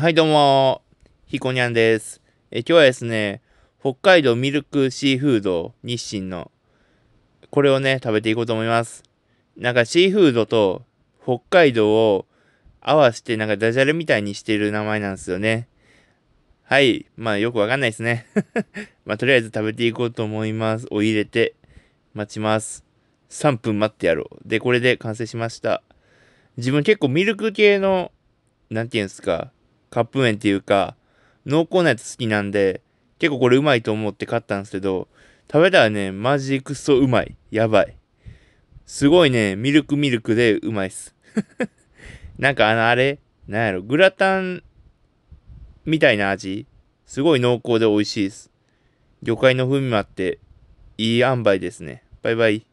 はい、どうも、ひこにゃんです。え、今日はですね、北海道ミルクシーフード、日清の、これをね、食べていこうと思います。なんかシーフードと北海道を合わせて、なんかダジャレみたいにしてる名前なんですよね。はい、まあよくわかんないですね。まあとりあえず食べていこうと思います。お入れて、待ちます。3分待ってやろう。で、これで完成しました。自分結構ミルク系の、なんていうんですか、カップ麺っていうか、濃厚なやつ好きなんで、結構これうまいと思って買ったんですけど、食べたらね、マジクソうまい。やばい。すごいね、ミルクミルクでうまいっす。なんかあの、あれなんやろ、グラタンみたいな味すごい濃厚で美味しいです。魚介の風味もあって、いい塩梅ですね。バイバイ。